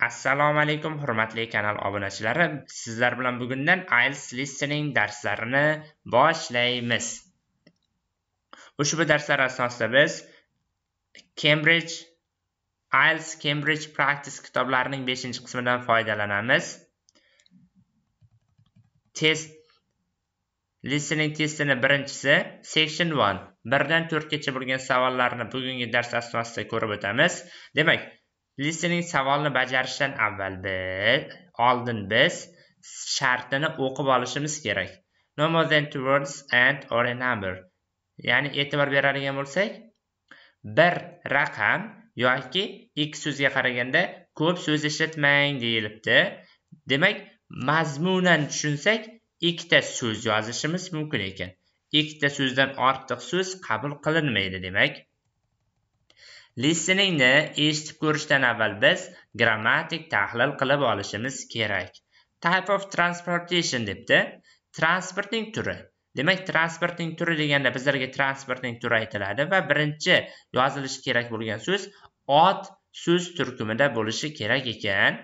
assalomu alaykum hurmatli kanal obunachilari sizlar bilan bugundan ielts listening darslarini boshlaymiz ushbu darslar asosida biz cambridge ielts cambridge practice kitoblarining 5 qismidan foydalanamiz test listening testini birinchisi section 1 birdan to'rtgacha bo'lgan savollarni bugungi dars asosida ko'rib o'tamiz demak listening savolni bajarishdan avval biz oldin biz shartini o'qib olishimiz kerak no more than two words and or a number ya'ni e'tibor beradigan bo'lsak bir raqam yoki ikki so'zga qaraganda ko'p so'z ishlatmang deyilibdi demak mazmunan tushunsak ikkita so'z yozishimiz mumkin ekan ikkita so'zdan ortiq so'z qabul qilinmaydi demak listeningni eshitib ko'rishdan avval biz grammatik tahlil qilib olishimiz kerak type of transportation debdi transportning turi demak transportning turi deganda bizlarga transportning turi aytiladi va birinchi yozilishi kerak bo'lgan so'z ot so'z turkumida bo'lishi kerak ekan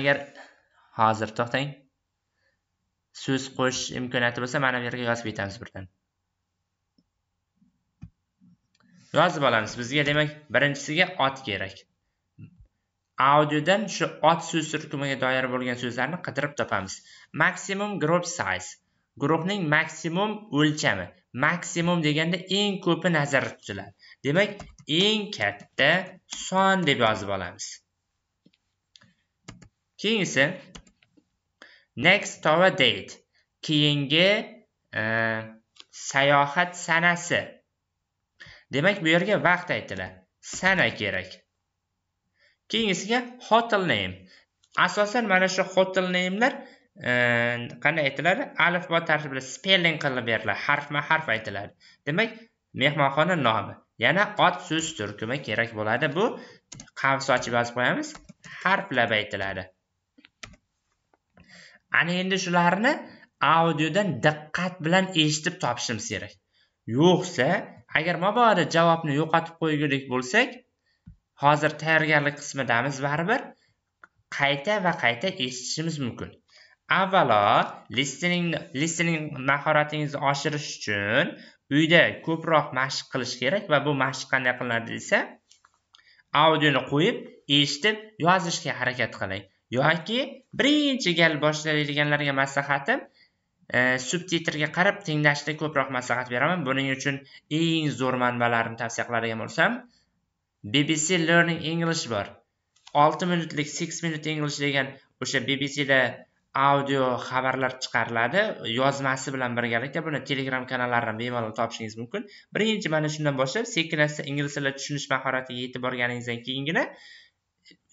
agar hozir to'xtang so'z qo'shish imkoniyati bo'lsa mana bu yerga yozib ketamiz birdan yozib olamiz bizga demak birinchisiga ot kerak audiodan shu ot so'z turkumiga doir bo'lgan so'zlarni qidirib topamiz maksimum group size guruhning maksimum o'lchami maksimum deganda eng ko'pi nazarda tutiladi demak eng katta son deb yozib olamiz keyingisi next tour date keyingi e, sayohat sanasi demak bu yerga vaqt aytiladi sana kerak keyingisiga hotel name asosan mana shu hotel namelar e, qanday aytiladi alifbo tartibida spelling qilib beriladi harfma harf aytiladi demak mehmonxona nomi yana ot so'z turkumi kerak bo'ladi bu qavs ochib yozib qo'yamiz harflab aytiladi ana endi shularni audiodan diqqat bilan eshitib topishimiz kerak yo'qsa agar mabodo javobni yo'qotib qo'ygulik bo'lsak hozir tayyorgarlik qismidamiz baribir qayta va qayta eshitishimiz mumkin avvalo listening listening mahoratingizni oshirish uchun uyda ko'proq mashq qilish kerak va bu mashq qanday qilinadi desa audioni qo'yib eshitib yozishga harakat qiling yoki birinchi gal boshlaydiganlarga maslahatim subtitrga qarab tenglashni ko'proq maslahat beraman buning uchun eng zo'r manbalarni tavsiya qiladigan bo'lsam bbc learning english bor olti minutlik six minute english degan o'sha bbcda audio xabarlar chiqariladi yozmasi bilan birgalikda buni telegram kanallaridan bemalol topishingiz mumkin birinchi mana shundan boshlab sekin asta ingliz tilini tushunish mahoratiga yetib borganingizdan keyingina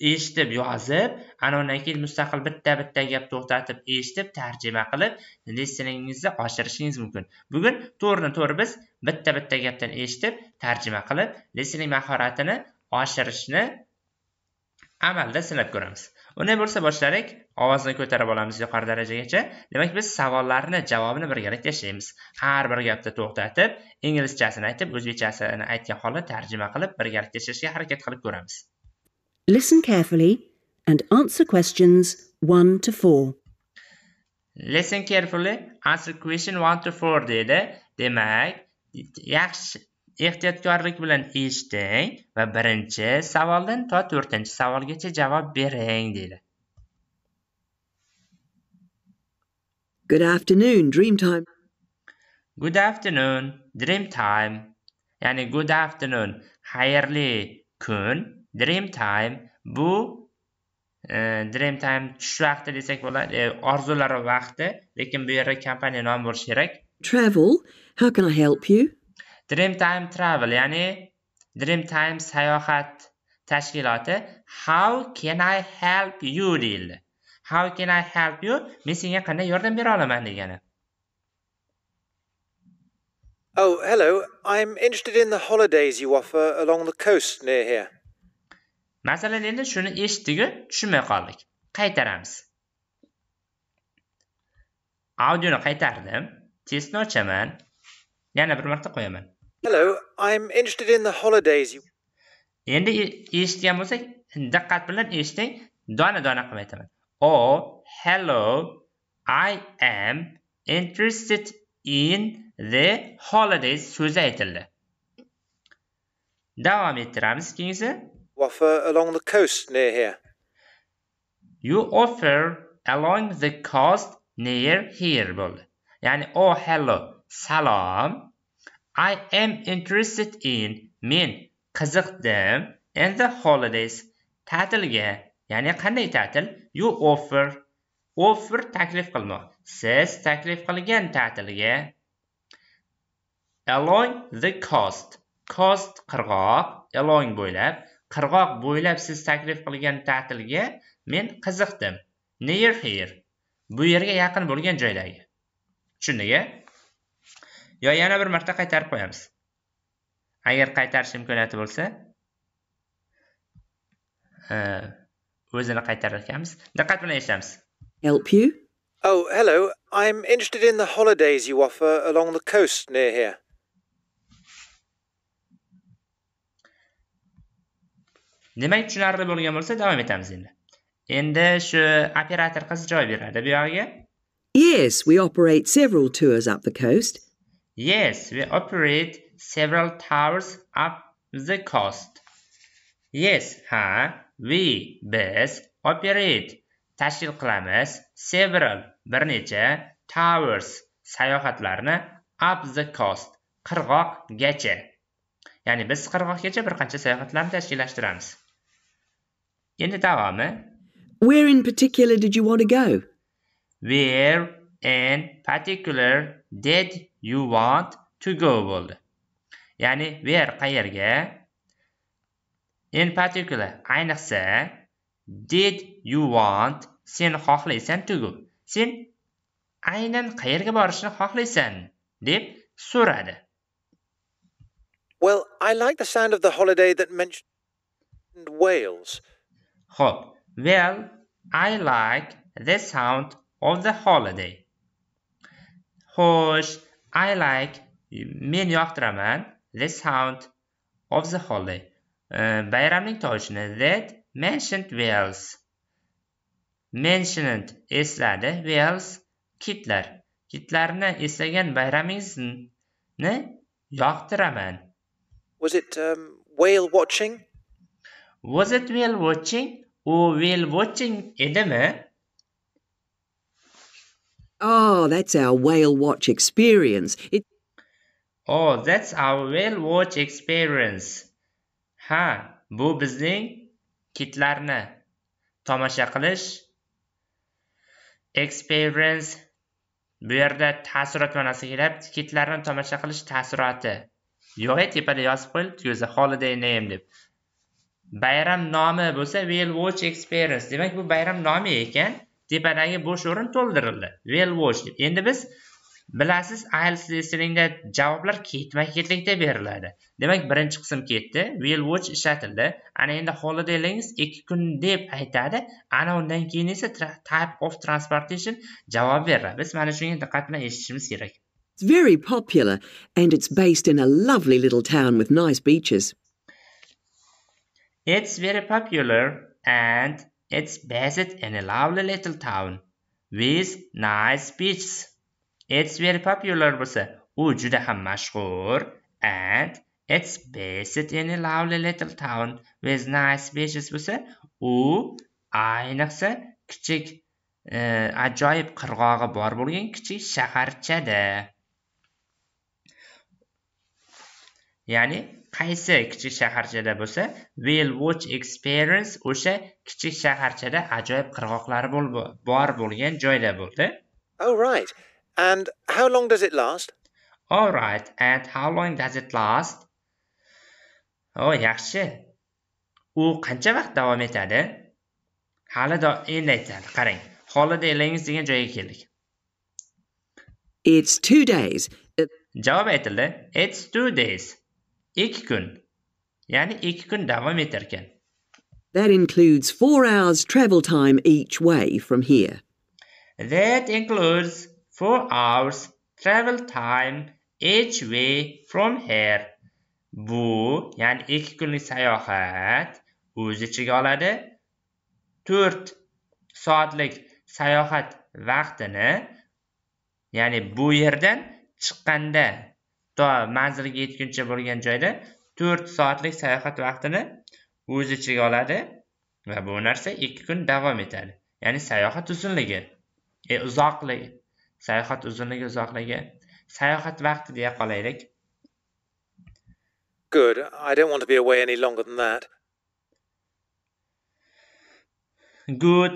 eshitib yozib undan keyin mustaqil bitta bitta gap to'xtatib eshitib tarjima qilib listeningizni oshirishingiz mumkin bugun to'rni to'g'ri biz bitta bitta gapdan eshitib tarjima qilib listening mahoratini oshirishni amalda sinab ko'ramiz unday bo'lsa boshladik ovozni ko'tarib olamiz yuqori darajagacha demak biz savollarni javobini birgalikda ishlaymiz har bir gapni to'xtatib inglizchasini aytib o'zbekchasini aytgan holda tarjima qilib birgalikda ishlashga harakat qilib ko'ramiz Listen carefully and answer questions 1 to 4. Listen carefully, answer question 1 to 4 dedi. Demak, yaxshi ehtiyotkorlik bilan eshiting va birinchi savoldan to to'rtinchi savolgacha javob bering deydi. Good afternoon, Dreamtime. Good afternoon, Dreamtime. Ya'ni good afternoon, xayrli kun Dreamtime bu e, dream time tush vaqti desak bo'ladi e, orzulari vaqti lekin bu yerda kompaniya nomi bo'lishi kerak travel how can i help you dream time travel ya'ni dream time sayohat tashkiloti how can i help you deyildi how can i help you men senga qanday yordam bera olaman degani Oh, hello. I'm interested in the holidays you offer along the coast near here. masalan endi shuni eshitdiku tushunmay qoldik qaytaramiz audioni qaytardim testni ochaman yana bir marta qo'yaman hello i'm interested in the holidays endi e, eshitgan bo'lsak diqqat bilan eshiting dona dona qilib aytaman o hello i am interested in the holidays so'zi aytildi davom ettiramiz keyingisi offer along the coast near here? You offer along the coast near here bo'ldi ya'ni oh hello salom I am interested in men qiziqdim in the holidays ta'tilga ya'ni qanday ta'til you offer offer taklif qilmoq siz taklif qilgan ta'tilga along the coast coast qirg'oq along bo'ylab qirg'oq bo'ylab siz taklif qilgan ta'tilga men qiziqdim near here bu yerga yaqin bo'lgan joydagi tushundik a yo yana bir marta qaytarib qo'yamiz agar qaytarish imkoniyati bo'lsa o'zini qaytarar ekanmiz diqqat bilan eshitamiz help you oh hello i'm interested in the holidays you offer along the coast near here demak tushunarli bo'lgan bo'lsa davom etamiz endi endi shu operator qiz joy beradi buyog'iga yes we operate several tours up the coast yes we operate several tours up the coast yes ha we biz operate tashkil qilamiz several bir necha towers sayohatlarni up the coast qirg'oqgacha ya'ni biz qirg'oqgacha bir qancha sayohatlarni tashkillashtiramiz Yana davomi. Where in particular did you want to go? Where in particular did you want to go bo'ldi. Ya'ni where qayerga? In particular ayniqsa did you want sen xohlaysan to go. Sen aynan qayerga borishni xohlaysan deb so'radi. Well, I like the sound of the holiday that mentioned Wales. Hop. well, I like the sound of the holiday. Xo'sh, I like men yoqtiraman the sound of the holiday. E, bayramning tovushini that mentioned wells. Mentioned esladi wells kitlar. Kitlarni eslagan bayramingizni yoqtiraman. Was it um, whale watching? Was it whale watching? u oh, whale watching edimi? Oh, that's our whale watch experience. It... Oh, that's our whale watch experience. Ha, bu bizning kitlarni tomosha qilish experience bu yerda taassurot ma'nosi keladi kitlarni tomosha qilish taassuroti yo'q tepada yozib qo'yilibdi o'zi holiday name deb bayram nomi bo'lsa well watch experience demak bu bayram nomi ekan tepadagi bo'sh o'rin to'ldirildi well watch deb endi biz bilasiz ielts listeningda javoblar ketma ketlikda beriladi demak birinchi qism ketdi well watch ishlatildi ana endi holiday links ikki kun deb aytadi ana undan keyin esa type of transportation javob beriladi biz mana shunga diqqat bilan eshitishimiz kerak It's very popular and it's based in a lovely little town with nice beaches. It's very popular and it's based in a lovely little town with nice beaches. It's very popular bo'lsa, u juda ham mashhur and it's based in a lovely little town with nice beaches bo'lsa, u ayniqsa kichik e, ajoyib qirg'og'i bor bo'lgan kichik shaharchada. Ya'ni qaysi kichik shaharchada bo'lsa will watch experience o'sha kichik shaharchada ajoyib qirg'oqlari bor bo'lgan joyda bo'ldi oh right and how long does it last all right and how long does it last oh yaxshi u qancha vaqt davom etadi hali endi aytadi qarang holiday lanes degan joyga keldik it's two days javob aytildi it's two days 2 kun ya'ni 2 kun davom etar ekan. That includes 4 hours travel time each way from here. That includes 4 hours travel time each way from here. Bu, ya'ni 2 kunlik sayohat o'z ichiga oladi 4 soatlik sayohat vaqtini, ya'ni bu yerdan chiqqanda to manziliga yetguncha bo'lgan joyda to'rt soatlik sayohat vaqtini o'z ichiga oladi va bu narsa ikki kun davom etadi ya'ni sayohat uzunligi e, uzoqligi sayohat uzunligi uzoqligi sayohat vaqti deya qolaylik good i don't want to be away any longer than that good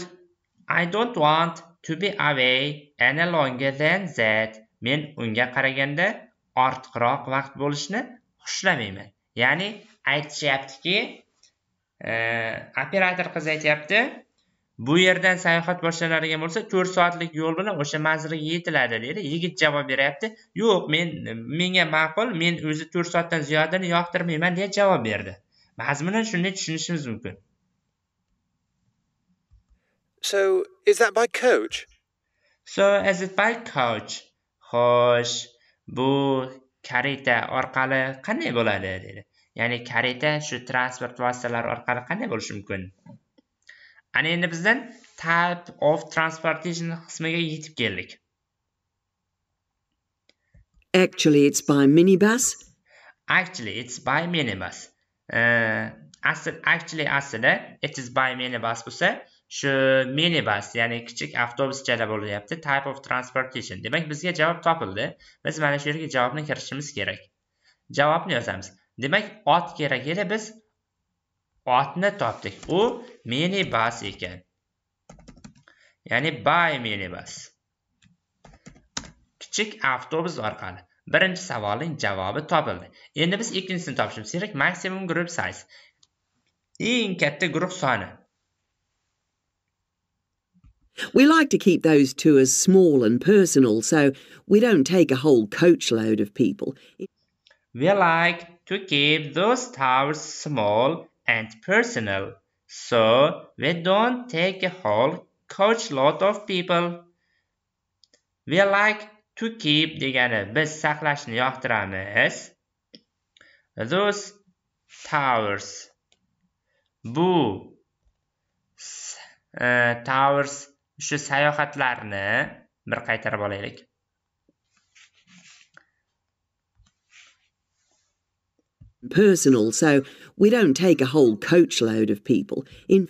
i don't want to be away any longer than that men unga qaraganda ortiqroq vaqt bo'lishini xushlamayman ya'ni aytishyaptiki e, operator qiz aytyapti bu yerdan sayohat boshlanadigan bo'lsa to'rt soatlik yo'l bilan o'sha manzilga yetiladi deydi yigit javob beryapti yo'q men menga ma'qul men o'zi to'rt soatdan ziyodini yoqtirmayman deya javob berdi mazmuni shunday tushunishimiz mumkin so is that by coach so is it by coach xo'sh bu kareta orqali qanday bo'ladi dedi ya'ni kareta shu transport vositalari orqali qanday bo'lishi mumkin ana endi bizdan type of transportation qismiga yetib keldik actually it's by minibus actually it's by minibus uh, asl actually aslida it is by minibus bo'lsa shu minibus ya'ni kichik avtobuschalar bo'lyapti type of transportation demak bizga javob topildi biz mana shu yerga javobni kiritishimiz kerak javobni yozamiz demak ot kerak edi biz otni topdik u minibus ekan ya'ni by minibus kichik avtobus orqali birinchi savolning javobi topildi endi biz ikkinchisini topishimiz kerak maximum group size eng katta guruh soni We like to keep those tours small and personal, so we don't take a whole coachload of people. We like to keep those tours small and personal, so we don't take a whole coachload of people. We like to keep degani biz saqlashni yoqtiramiz. Those towers. Bu uh, towers shu sayohatlarni bir qaytarib olaylik personal so we don't take a whole coach load of people in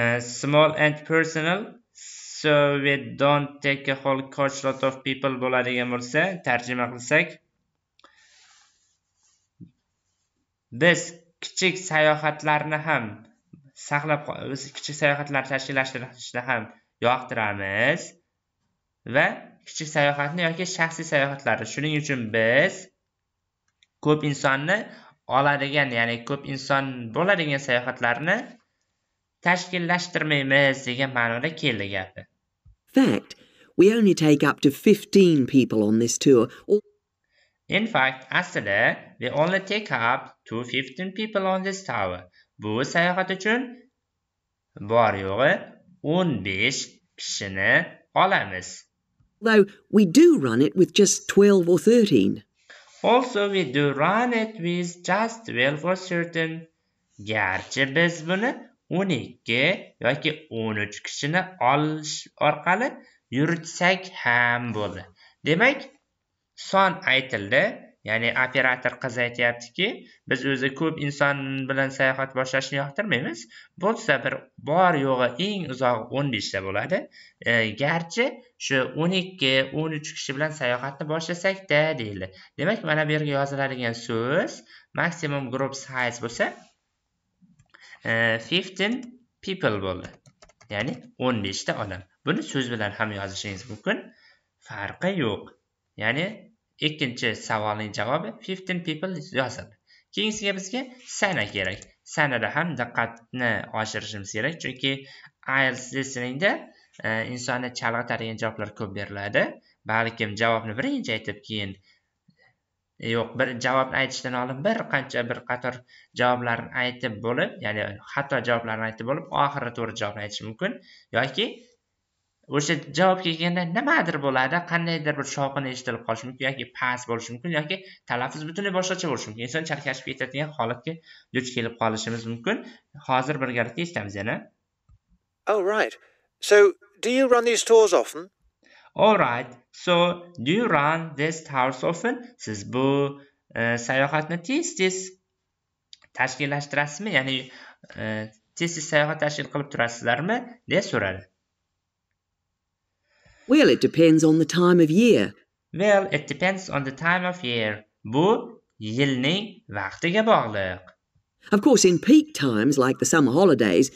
uh, small and personal so we don't take a whole coach coachload of people bo'ladigan bo'lsa tarjima qilsak biz kichik sayohatlarni ham saqlab biz kichik sayohatlar tashkillashtirishni ham yoqtiramiz va kichik sayohatni yoki shaxsiy sayohatlarni shuning uchun biz ko'p insonni oladigan ya'ni ko'p inson bo'ladigan sayohatlarni tashkillashtirmaymiz degan ma'noda keldi gapi fact we only take up to 15 people on this tour in fact aslida we only take up to 15 people on this tour Bu sayohat uchun bor yo'g'i 15 kishini olamiz. Though we do run it with just 12 or 13. Also we do run it with just 12 or certain. Garchi biz buni 12 yoki 13 kishini olish orqali yuritsak ham bo'ldi. Demak, son aytildi. ya'ni operator qiz aytyaptiki biz o'zi ko'p inson bilan sayohat boshlashni yoqtirmaymiz bo'lsa bir bor yo'g'i eng uzog'i o'n beshta bo'ladi e, garchi shu o'n ikki o'n uch kishi bilan sayohatni boshlasakda deyildi demak mana bu yerga yoziladigan so'z maksimum group size bo'lsa e, fifteen people bo'ldi ya'ni o'n beshta odam buni so'z bilan ham yozishingiz mumkin farqi yo'q ya'ni ikkinchi savolning javobi fifteen people yozildi keyingisiga bizga sana kerak sanada ham diqqatni oshirishimiz kerak chunki ielts listeningda e, insonni chalg'itadigan javoblar ko'p beriladi balkim javobni birinchi aytib keyin e, yo'q bir javobni aytishdan oldin bir qancha bir qator javoblarni aytib bo'lib ya'ni xato javoblarni aytib bo'lib oxiri to'g'ri javobni aytish mumkin yoki o'sha javob kelganda nimadir bo'ladi qandaydir bir shovqin eshitilib qolishi mumkin yoki past bo'lishi mumkin yoki talaffuz butunlay boshqacha bo'lishi mumkin inson chalkashib ketadigan holatga duch kelib qolishimiz mumkin hozir birgalikda eshitamiz yana oh right so do you run these tours often all right so do you run these tours often siz bu uh, sayohatni tez tez tashkillashtirasizmi ya'ni uh, tez tez sayohat tashkil qilib turasizlarmi deya so'radi Well, it depends on the time of year. Well, it depends on the time of year. Bu yilning vaqtiga bog'liq. Of course, in peak times like the summer holidays,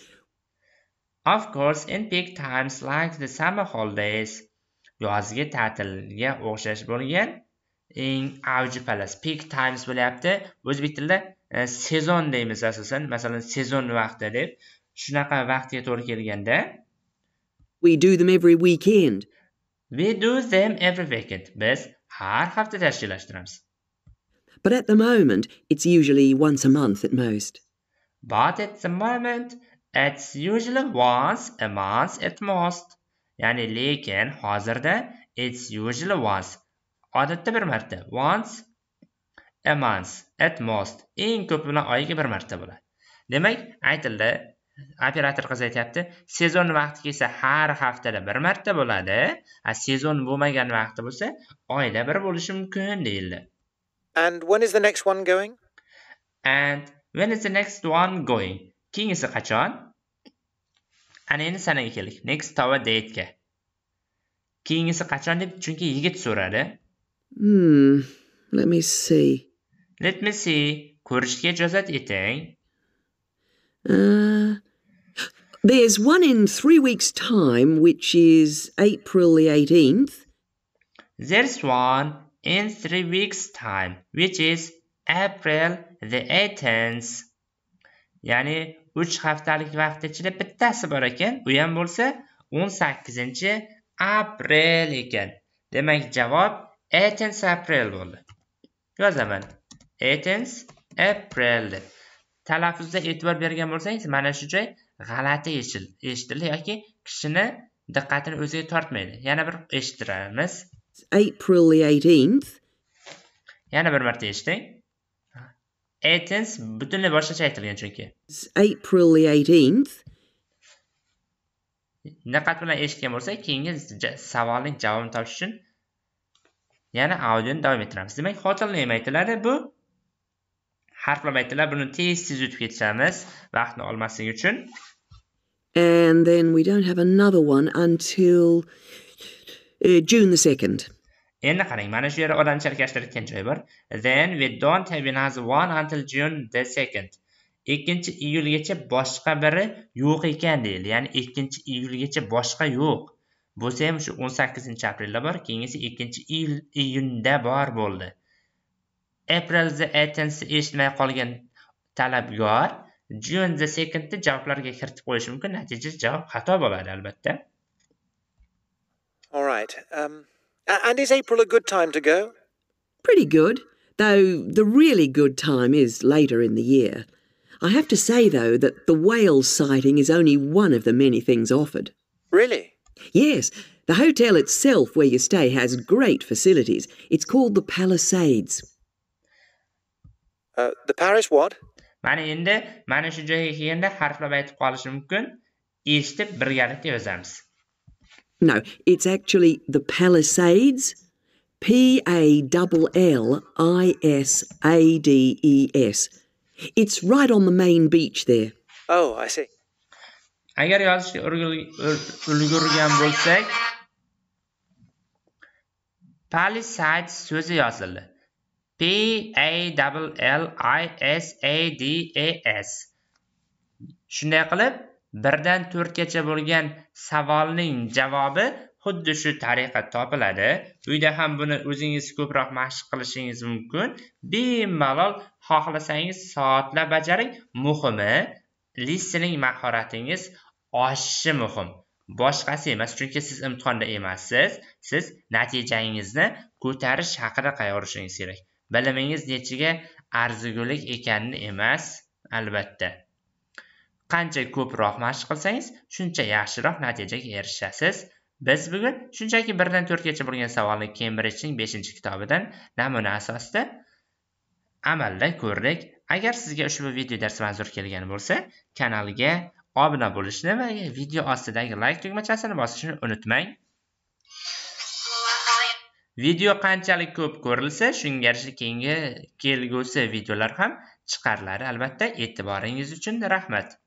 Of course, in peak times like the summer holidays, yozgi ta'tilga o'xshash bo'lgan eng avji palas peak times bo'lyapti. O'zbek tilida e, sezon deymiz asosan, masalan, sezon vaqti deb. Shunaqa vaqtga to'g'ri kelganda we do them every weekend. We do them every weekend. Biz har hafta tashkillashtiramiz. But at the moment, it's usually once a month at most. But at the moment, it's usually once a month at most. Ya'ni lekin hozirda it's usually once. Odatda bir marta. Once a month at most. Eng ko'p bilan oyiga bir marta bo'ladi. Demak, aytildi, operator qiz aytyapti sezon vaqti kelsa har haftada bir marta bo'ladi a sezon bo'lmagan vaqti bo'lsa oyda bir bo'lishi mumkin deyildi and when is the next one going and when is the next one going keyingisi qachon ana endi sanaga keldik next date date'ga keyingisi qachon deb chunki yigit so'radi hmm, let me see let me see ko'rishga ijozat eting Uh, there's one in three weeks' time, which is April the 18th. There's one in three weeks' time, which is April the 18th. ya'ni uch haftalik vaqt ichida bittasi bor ekan u ham bo'lsa 18 sakkizinchi aprel ekan demak javob 18 aprel bo'ldi yozaman 18 aprel deb talaffuzda e'tibor bergan bo'lsangiz mana shu joy g'alati eshitildi yoki kishini diqqatini o'ziga tortmaydi yana bir eshittiramiz april 18 yana bir marta eshiting eighteenth butunlay boshqacha aytilgan chunki april 18 diqqat bilan eshitgan bo'lsak keyingi savolning javobini topish uchun yana audioni davom ettiramiz demak xotin aytiladi bu harflab aytdilar buni tez tez o'tib ketishamiz vaqtni olmasligi uchun and then we don't have another one until uh, June the 2nd endi qarang mana shu yerda odam yashirayotgan joy bor then we don't have another one until June the 2nd ikkinchi iyulgacha boshqa biri yo'q ekan deydi ya'ni ikkinchi iyulgacha boshqa yo'q bo'lsa ham shu o'n sakkizinchi aprelda bor keyingisi ikkinchi iyunda bor bo'ldi april the 18th eshitmay qolgan talabgor june the 2ndni javoblarga kiritib qo'yishi mumkin natijada javob xato bo'ladi albatta all right um, and is april a good time to go pretty good though the really good time is later in the year I have to say, though, that the whale sighting is only one of the many things offered. Really? Yes. The hotel itself where you stay has great facilities. It's called the Palisades. Uh, the parish what? mana endi mana shu joyga kelganda harflab aytib qolishi mumkin eshitib birgalikda yozamiz no it's actually the palisades p a double l i s a d e s it's right on the main beach there oh i see agar yozishga ulgurgan bo'lsak palisades so'zi yozildi p a double l i s a d a e s shunday qilib 1 dan 4 gacha bo'lgan savolning javobi xuddi shu tariqa topiladi uyda ham buni o'zingiz ko'proq mashq qilishingiz mumkin bemalol xohlasangiz soatlab bajaring muhimi listening mahoratingiz oshishi muhim boshqasi emas chunki siz imtihonda emassiz siz natijangizni ko'tarish haqida qayg'urishingiz kerak bilimingiz nechiga arzigulik ekanini emas albatta qancha ko'proq mashq qilsangiz shuncha yaxshiroq natijaga erishasiz biz bugun shunchaki birdan to'rtgacha bo'lgan savolni kembrijning beshinchi kitobidan namuna asosida amalda ko'rdik agar sizga ushbu video dars manzur kelgan bo'lsa kanalga obuna bo'lishni va video ostidagi like tugmachasini bosishni unutmang video qanchalik ko'p ko'rilsa shunga yarasha keyingi kelgusi videolar ham chiqariladi albatta e'tiboringiz uchun rahmat